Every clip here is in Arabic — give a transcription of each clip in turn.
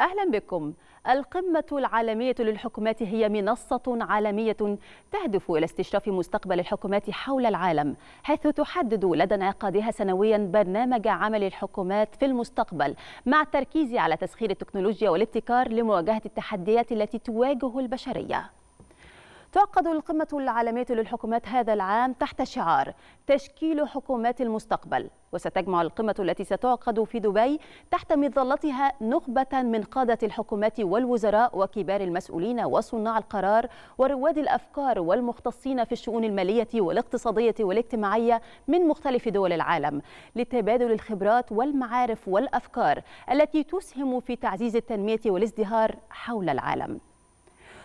أهلا بكم القمة العالمية للحكومات هي منصة عالمية تهدف إلى استشراف مستقبل الحكومات حول العالم حيث تحدد لدى انعقادها سنويا برنامج عمل الحكومات في المستقبل مع التركيز على تسخير التكنولوجيا والابتكار لمواجهة التحديات التي تواجه البشرية تعقد القمة العالمية للحكومات هذا العام تحت شعار تشكيل حكومات المستقبل وستجمع القمة التي ستعقد في دبي تحت مظلتها نخبة من قادة الحكومات والوزراء وكبار المسؤولين وصناع القرار ورواد الأفكار والمختصين في الشؤون المالية والاقتصادية والاجتماعية من مختلف دول العالم لتبادل الخبرات والمعارف والأفكار التي تسهم في تعزيز التنمية والازدهار حول العالم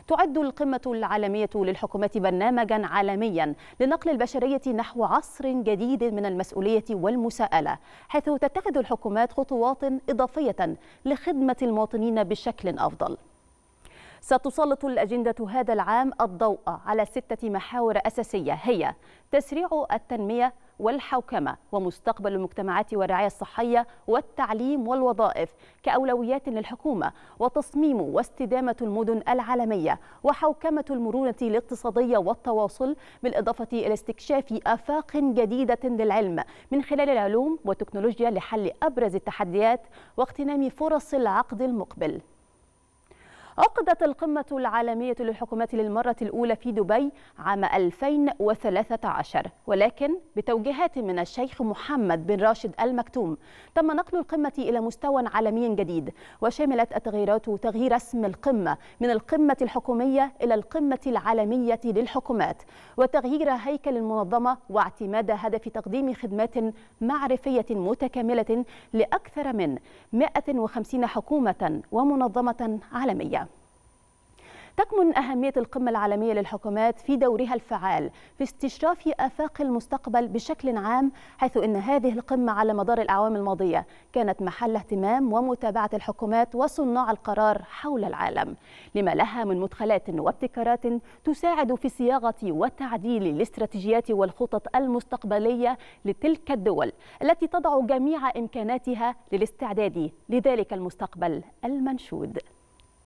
تعد القمة العالمية للحكومات برنامجا عالميا لنقل البشرية نحو عصر جديد من المسؤولية والمساءلة حيث تتخذ الحكومات خطوات إضافية لخدمة المواطنين بشكل أفضل ستسلط الأجندة هذا العام الضوء على ستة محاور أساسية هي تسريع التنمية والحوكمة ومستقبل المجتمعات والرعاية الصحية والتعليم والوظائف كأولويات للحكومة وتصميم واستدامة المدن العالمية وحوكمة المرونة الاقتصادية والتواصل بالإضافة إلى استكشاف آفاق جديدة للعلم من خلال العلوم والتكنولوجيا لحل أبرز التحديات واغتنام فرص العقد المقبل عقدت القمة العالمية للحكومات للمرة الأولى في دبي عام 2013 ولكن بتوجيهات من الشيخ محمد بن راشد المكتوم تم نقل القمة إلى مستوى عالمي جديد وشملت التغييرات تغيير اسم القمة من القمة الحكومية إلى القمة العالمية للحكومات وتغيير هيكل المنظمة واعتماد هدف تقديم خدمات معرفية متكاملة لأكثر من 150 حكومة ومنظمة عالمية تكمن أهمية القمة العالمية للحكومات في دورها الفعال في استشراف آفاق المستقبل بشكل عام حيث أن هذه القمة على مدار الأعوام الماضية كانت محل اهتمام ومتابعة الحكومات وصناع القرار حول العالم لما لها من مدخلات وابتكارات تساعد في صياغة وتعديل الاستراتيجيات والخطط المستقبلية لتلك الدول التي تضع جميع إمكاناتها للاستعداد لذلك المستقبل المنشود